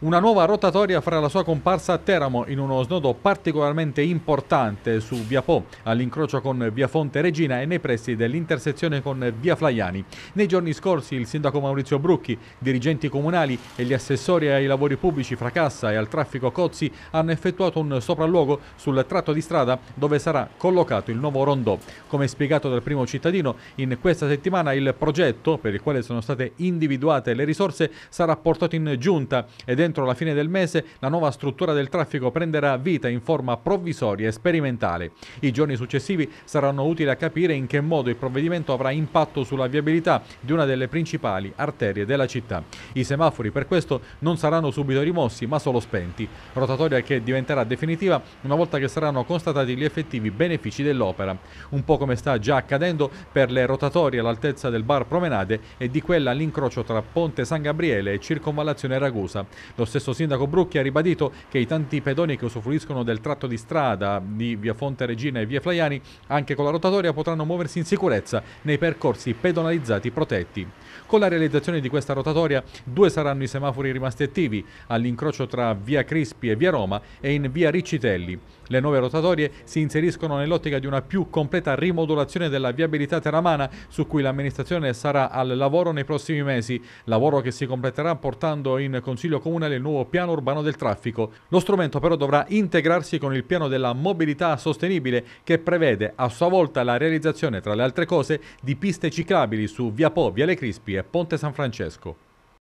Una nuova rotatoria farà la sua comparsa a Teramo in uno snodo particolarmente importante su Via Po, all'incrocio con Via Fonte Regina e nei pressi dell'intersezione con Via Flaiani. Nei giorni scorsi il sindaco Maurizio Brucchi, dirigenti comunali e gli assessori ai lavori pubblici Fracassa e al traffico Cozzi hanno effettuato un sopralluogo sul tratto di strada dove sarà collocato il nuovo rondò. Come spiegato dal primo cittadino, in questa settimana il progetto, per il quale sono state individuate le risorse, sarà portato in giunta ed è entro la fine del mese la nuova struttura del traffico prenderà vita in forma provvisoria e sperimentale. I giorni successivi saranno utili a capire in che modo il provvedimento avrà impatto sulla viabilità di una delle principali arterie della città. I semafori per questo non saranno subito rimossi ma solo spenti, rotatoria che diventerà definitiva una volta che saranno constatati gli effettivi benefici dell'opera, un po' come sta già accadendo per le rotatorie all'altezza del bar Promenade e di quella all'incrocio tra Ponte San Gabriele e Circonvallazione Ragusa. Lo stesso sindaco Brucchi ha ribadito che i tanti pedoni che usufruiscono del tratto di strada di via Fonte Regina e via Flaiani, anche con la rotatoria, potranno muoversi in sicurezza nei percorsi pedonalizzati protetti. Con la realizzazione di questa rotatoria, due saranno i semafori rimasti attivi all'incrocio tra via Crispi e via Roma e in via Riccitelli. Le nuove rotatorie si inseriscono nell'ottica di una più completa rimodulazione della viabilità teramana su cui l'amministrazione sarà al lavoro nei prossimi mesi, lavoro che si completerà portando in Consiglio Comunale nazionale il nuovo piano urbano del traffico. Lo strumento però dovrà integrarsi con il piano della mobilità sostenibile che prevede a sua volta la realizzazione tra le altre cose di piste ciclabili su Via Po, Viale Crispi e Ponte San Francesco.